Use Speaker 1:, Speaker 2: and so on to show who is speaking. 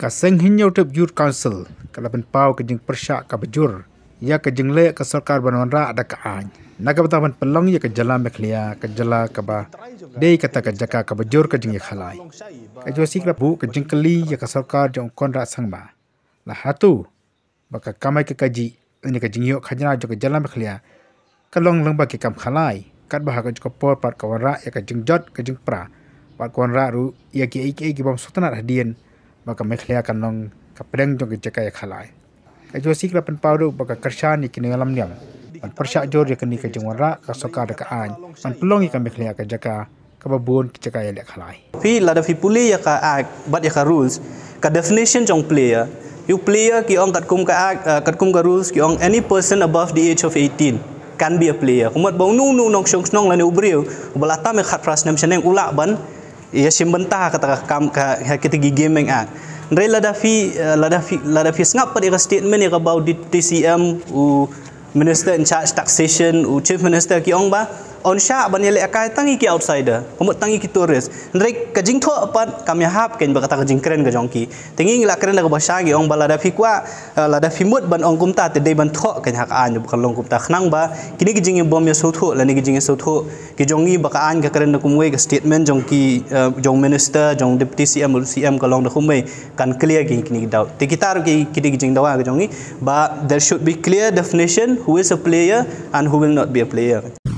Speaker 1: ka seng hin yau tep yur council ka la pau ka jing persha ka bajur ya ka jing le ka sarkar ban wan ra da ka a na ka ban pelong ya ka jala me khlia ka jala ka ba de ka ka jaka ka bajur ka jing khalai ka jo sik la bu ka jing kli ya ka sarkar jo kon ra sang ba la hatu ba ka kamai ka kaji ani ka jing yo khajna jo ka jala me ka long long ba ki kam khalai ka ba ha ka jo por par ka ra ya ka jing jot ka jing pra ba kon ra ru ya ki ki ki bom sutna ra dien baka mekhlea kanlong ka preng jong chekai ya khalai ka jo sik la pen paru baka karsha ni kini alam niam pan persha jor ye kini ka jong ra ka soka de ka ai pan plong ka mekhlea ka jaka ka babun chekai ya le khalai
Speaker 2: fi la da fi puli ya ka act but ya ka rules ka definition jong player you player ki ong kat kum ka act eh, kat kum ka rules ki ong any person above the age of 18 can be a player. Kumat bau nu nu nong shong nong lan ubriu, bala tam e khat ras nem seneng ula ban ia simbenta kata kam ka kita gigeming ah ndre eh, ladafi ladafi ladafi sngap pada statement ira about DCM u minister in charge taxation u chief minister ki ong ba onsha ban yele akai tangi ki outsider pomot tangi ki tourist ndrek kajing tho apat kamya hap ken bakata kajing kren ga jongki tingi ngila kren la bahasa ki ong balada fikwa eh, la da mut ban ong kumta te de ban tho ken hak an bu kalong kumta khnang ba kini ki jingi bomya ya so tho la ni ki jingi ya so tho ki jongi baka an ga kren na kumwe ga statement jongki eh, jong minister jong deputy cm cm long da khumai kan clear ki kini da te kitar ki kini ki jing da wa ga jongi ba there should be clear definition who is a player and who will not be a player